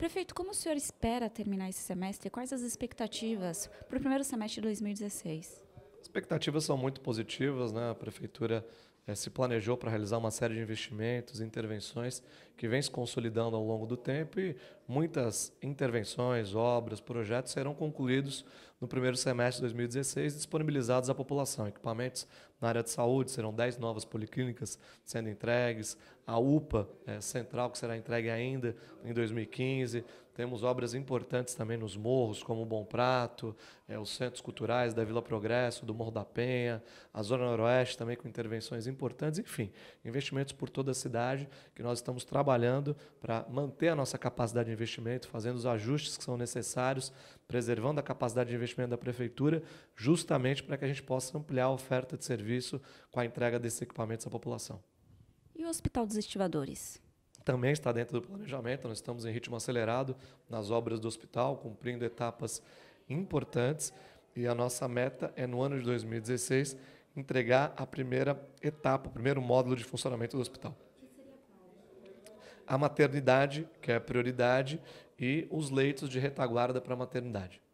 Prefeito, como o senhor espera terminar esse semestre? Quais as expectativas para o primeiro semestre de 2016? expectativas são muito positivas, né? A prefeitura é, se planejou para realizar uma série de investimentos, intervenções que vem se consolidando ao longo do tempo e muitas intervenções, obras, projetos serão concluídos no primeiro semestre de 2016 e disponibilizados à população. Equipamentos na área de saúde serão 10 novas policlínicas sendo entregues, a UPA é, central que será entregue ainda em 2015. Temos obras importantes também nos morros, como o Bom Prato, é, os centros culturais da Vila Progresso, do Morro da Penha, a Zona Noroeste também com intervenções importantes, enfim, investimentos por toda a cidade que nós estamos trabalhando para manter a nossa capacidade de investimento, fazendo os ajustes que são necessários, preservando a capacidade de investimento da prefeitura, justamente para que a gente possa ampliar a oferta de serviço com a entrega desses equipamentos à população. E o Hospital dos Estivadores? também está dentro do planejamento. Nós estamos em ritmo acelerado nas obras do hospital, cumprindo etapas importantes. E a nossa meta é, no ano de 2016, entregar a primeira etapa, o primeiro módulo de funcionamento do hospital. A maternidade, que é a prioridade, e os leitos de retaguarda para a maternidade.